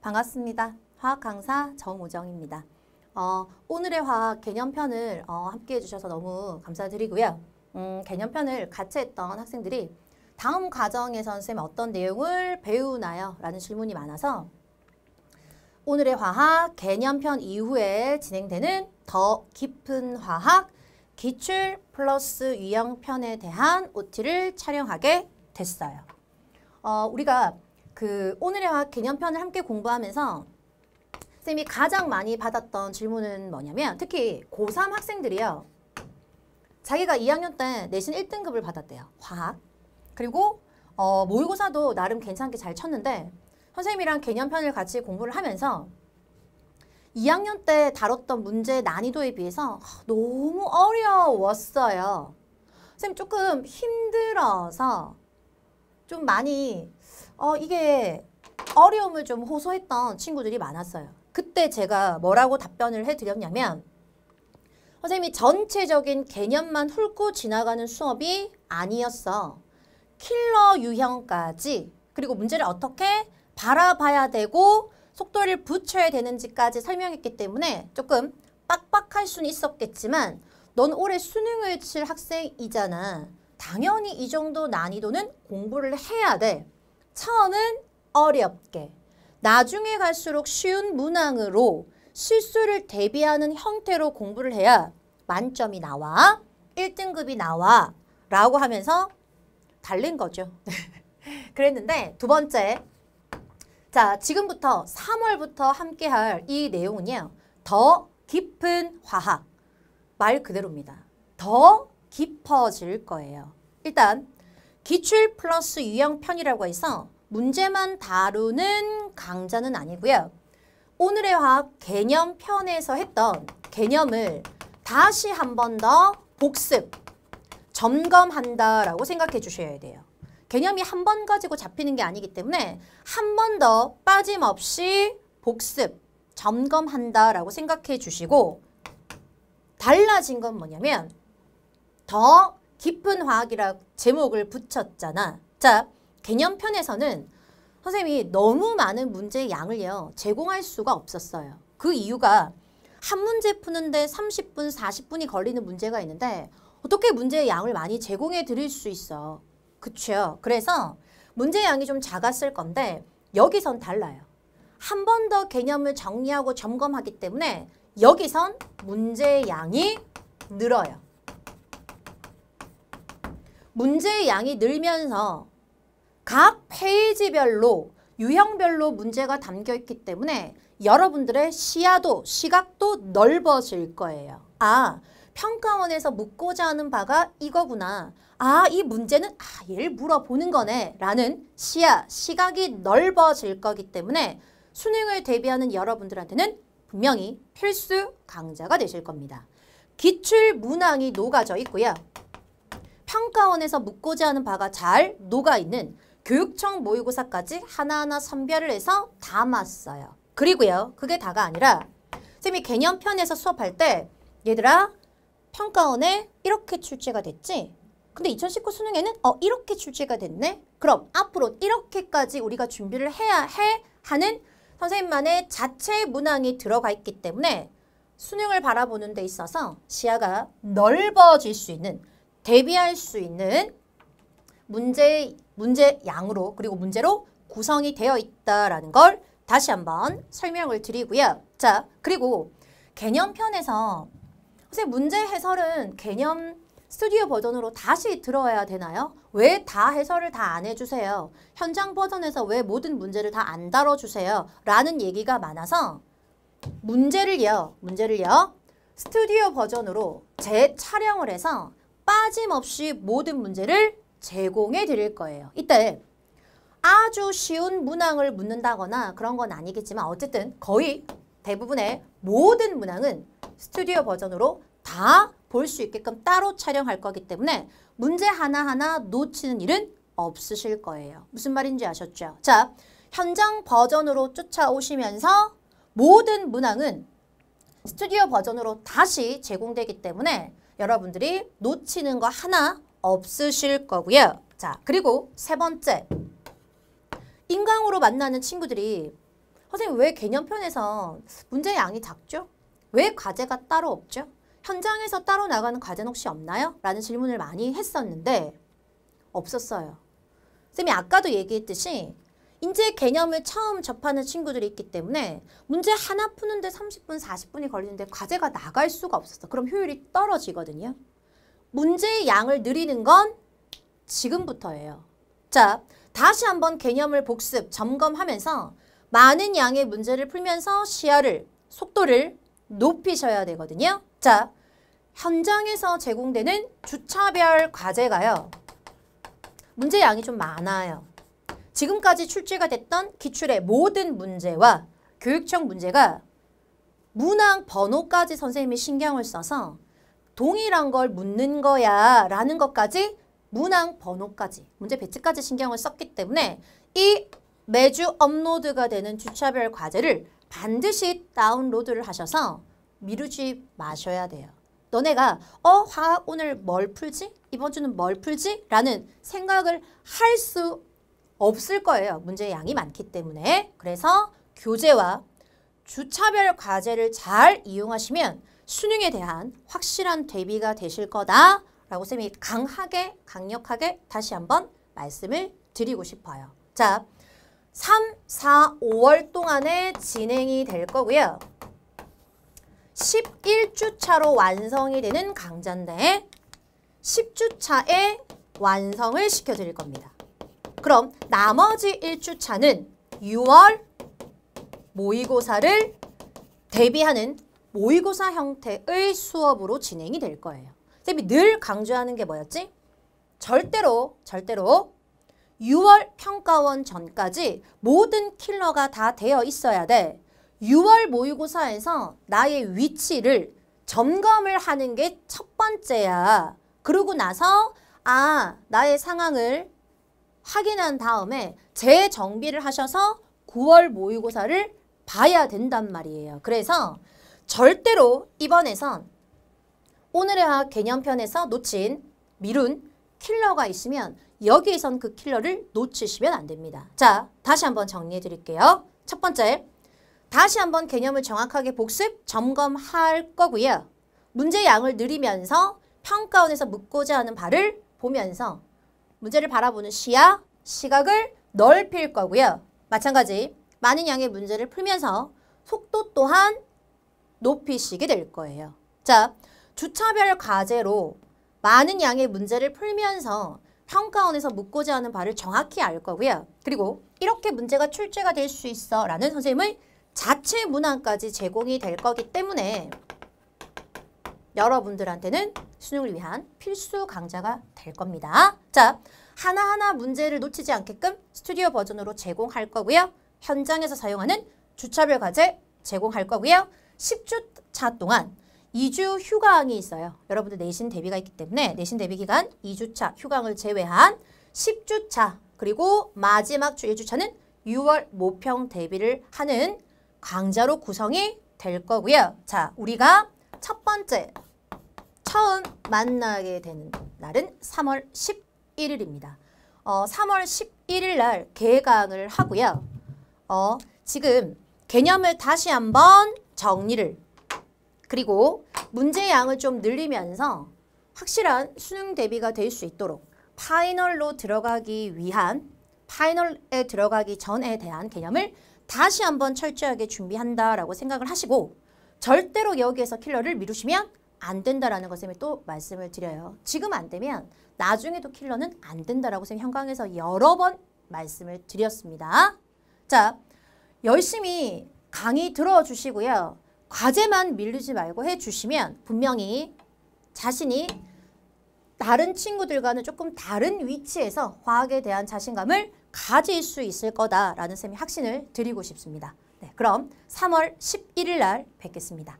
반갑습니다. 화학 강사 정우정입니다. 어, 오늘의 화학 개념편을 어, 함께 해주셔서 너무 감사드리고요. 음, 개념편을 같이 했던 학생들이 다음 과정에서 선생님 어떤 내용을 배우나요? 라는 질문이 많아서 오늘의 화학 개념편 이후에 진행되는 더 깊은 화학 기출 플러스 유형편에 대한 OT를 촬영하게 됐어요. 어, 우리가 그 오늘의 화학 개념편을 함께 공부하면서 선생님이 가장 많이 받았던 질문은 뭐냐면 특히 고3 학생들이요. 자기가 2학년 때 내신 1등급을 받았대요. 화학. 그리고 어, 모의고사도 나름 괜찮게 잘 쳤는데 선생님이랑 개념편을 같이 공부를 하면서 2학년 때 다뤘던 문제 난이도에 비해서 너무 어려웠어요. 선생님 조금 힘들어서 좀 많이 어 이게 어려움을 좀 호소했던 친구들이 많았어요. 그때 제가 뭐라고 답변을 해드렸냐면 선생님이 전체적인 개념만 훑고 지나가는 수업이 아니었어. 킬러 유형까지 그리고 문제를 어떻게 바라봐야 되고 속도를 붙여야 되는지까지 설명했기 때문에 조금 빡빡할 수는 있었겠지만 넌 올해 수능을 칠 학생이잖아. 당연히 이 정도 난이도는 공부를 해야 돼. 처음은 어렵게, 나중에 갈수록 쉬운 문항으로 실수를 대비하는 형태로 공부를 해야 만점이 나와, 1등급이 나와 라고 하면서 달린 거죠. 그랬는데 두 번째, 자 지금부터 3월부터 함께 할 이 내용은요. 더 깊은 화학, 말 그대로입니다. 더 깊어질 거예요. 일단 기출 플러스 유형편이라고 해서 문제만 다루는 강좌는 아니고요. 오늘의 화학 개념편에서 했던 개념을 다시 한 번 더 복습, 점검한다라고 생각해 주셔야 돼요. 개념이 한 번 가지고 잡히는 게 아니기 때문에 한 번 더 빠짐없이 복습, 점검한다라고 생각해 주시고 달라진 건 뭐냐면 더 깊은 화학이라 제목을 붙였잖아. 자, 개념편에서는 선생님이 너무 많은 문제의 양을요. 제공할 수가 없었어요. 그 이유가 한 문제 푸는데 30분, 40분이 걸리는 문제가 있는데 어떻게 문제의 양을 많이 제공해 드릴 수 있어. 그쵸? 그래서 문제 양이 좀 작았을 건데 여기선 달라요. 한 번 더 개념을 정리하고 점검하기 때문에 여기선 문제 양이 늘어요. 문제의 양이 늘면서 각 페이지별로 유형별로 문제가 담겨 있기 때문에 여러분들의 시야도 시각도 넓어질 거예요. 아, 평가원에서 묻고자 하는 바가 이거구나. 아, 이 문제는 아, 얘를 물어보는 거네. 라는 시야, 시각이 넓어질 거기 때문에 수능을 대비하는 여러분들한테는 분명히 필수 강좌가 되실 겁니다. 기출 문항이 녹아져 있고요. 평가원에서 묻고자 하는 바가 잘 녹아있는 교육청 모의고사까지 하나하나 선별을 해서 담았어요. 그리고요. 그게 다가 아니라 쌤이 개념편에서 수업할 때 얘들아 평가원에 이렇게 출제가 됐지? 근데 2019 수능에는 어 이렇게 출제가 됐네? 그럼 앞으로 이렇게까지 우리가 준비를 해야 해 하는 선생님만의 자체 문항이 들어가 있기 때문에 수능을 바라보는 데 있어서 시야가 넓어질 수 있는 대비할 수 있는 문제 문제 양으로 그리고 문제로 구성이 되어 있다라는 걸 다시 한번 설명을 드리고요. 자, 그리고 개념편에서 선생 문제 해설은 개념 스튜디오 버전으로 다시 들어야 와 되나요? 왜 다 해설을 다 안 해주세요? 현장 버전에서 왜 모든 문제를 다 안 다뤄주세요? 라는 얘기가 많아서 문제를요, 문제를요, 스튜디오 버전으로 재촬영을 해서 빠짐없이 모든 문제를 제공해 드릴 거예요. 이때 아주 쉬운 문항을 묻는다거나 그런 건 아니겠지만 어쨌든 거의 대부분의 모든 문항은 스튜디오 버전으로 다 볼 수 있게끔 따로 촬영할 거기 때문에 문제 하나하나 놓치는 일은 없으실 거예요. 무슨 말인지 아셨죠? 자, 현장 버전으로 쫓아오시면서 모든 문항은 스튜디오 버전으로 다시 제공되기 때문에 여러분들이 놓치는 거 하나 없으실 거고요. 자, 그리고 세 번째. 인강으로 만나는 친구들이 선생님 왜 개념편에서 문제 양이 작죠? 왜 과제가 따로 없죠? 현장에서 따로 나가는 과제는 혹시 없나요? 라는 질문을 많이 했었는데 없었어요. 선생님이 아까도 얘기했듯이 인제 개념을 처음 접하는 친구들이 있기 때문에 문제 하나 푸는데 30분, 40분이 걸리는데 과제가 나갈 수가 없었어. 그럼 효율이 떨어지거든요. 문제의 양을 늘리는 건 지금부터예요. 자, 다시 한번 개념을 복습, 점검하면서 많은 양의 문제를 풀면서 시야를, 속도를 높이셔야 되거든요. 자, 현장에서 제공되는 주차별 과제가요. 문제 양이 좀 많아요. 지금까지 출제가 됐던 기출의 모든 문제와 교육청 문제가 문항 번호까지 선생님이 신경을 써서 동일한 걸 묻는 거야 라는 것까지 문항 번호까지 문제 배치까지 신경을 썼기 때문에 이 매주 업로드가 되는 주차별 과제를 반드시 다운로드를 하셔서 미루지 마셔야 돼요. 너네가 어 화학 오늘 뭘 풀지? 이번 주는 뭘 풀지? 라는 생각을 할수 없을 거예요. 문제 양이 많기 때문에. 그래서 교재와 주차별 과제를 잘 이용하시면 수능에 대한 확실한 대비가 되실 거다라고 쌤이 강하게 강력하게 다시 한번 말씀을 드리고 싶어요. 자, 3, 4, 5월 동안에 진행이 될 거고요. 11주차로 완성이 되는 강좌인데 10주차에 완성을 시켜드릴 겁니다. 그럼 나머지 1주차는 6월 모의고사를 대비하는 모의고사 형태의 수업으로 진행이 될 거예요. 쌤이 늘 강조하는 게 뭐였지? 절대로 절대로 6월 평가원 전까지 모든 킬러가 다 되어 있어야 돼. 6월 모의고사에서 나의 위치를 점검을 하는 게 첫 번째야. 그러고 나서 아 나의 상황을 확인한 다음에 재정비를 하셔서 9월 모의고사를 봐야 된단 말이에요. 그래서 절대로 이번에선 오늘의 학 개념편에서 놓친 미룬 킬러가 있으면 여기에선 그 킬러를 놓치시면 안 됩니다. 자, 다시 한번 정리해 드릴게요. 첫 번째, 다시 한번 개념을 정확하게 복습, 점검할 거고요. 문제 양을 늘리면서 평가원에서 묻고자 하는 바를 보면서 문제를 바라보는 시야, 시각을 넓힐 거고요. 마찬가지 많은 양의 문제를 풀면서 속도 또한 높이시게 될 거예요. 자, 주차별 과제로 많은 양의 문제를 풀면서 평가원에서 묻고자 하는 바를 정확히 알 거고요. 그리고 이렇게 문제가 출제가 될 수 있어 라는 선생님의 자체 문항까지 제공이 될 거기 때문에 여러분들한테는 수능을 위한 필수 강좌가 될 겁니다. 자, 하나하나 문제를 놓치지 않게끔 스튜디오 버전으로 제공할 거고요. 현장에서 사용하는 주차별 과제 제공할 거고요. 10주차 동안 2주 휴강이 있어요. 여러분들 내신 대비가 있기 때문에 내신 대비 기간 2주차 휴강을 제외한 10주차 그리고 마지막 주 1주차는 6월 모평 대비를 하는 강좌로 구성이 될 거고요. 자, 우리가 첫 번째, 처음 만나게 되는 날은 3월 11일입니다. 어, 3월 11일 날 개강을 하고요. 어, 지금 개념을 다시 한번 정리를 그리고 문제 양을 좀 늘리면서 확실한 수능 대비가 될 수 있도록 파이널로 들어가기 위한 파이널에 들어가기 전에 대한 개념을 다시 한번 철저하게 준비한다라고 생각을 하시고 절대로 여기에서 킬러를 미루시면 안 된다라는 것쌤또 말씀을 드려요. 지금 안 되면 나중에도 킬러는 안 된다라고 쌤 현강에서 여러 번 말씀을 드렸습니다. 자, 열심히 강의 들어주시고요. 과제만 밀리지 말고 해주시면 분명히 자신이 다른 친구들과는 조금 다른 위치에서 과학에 대한 자신감을 가질 수 있을 거다라는 쌤이 확신을 드리고 싶습니다. 네, 그럼 3월 11일 날 뵙겠습니다.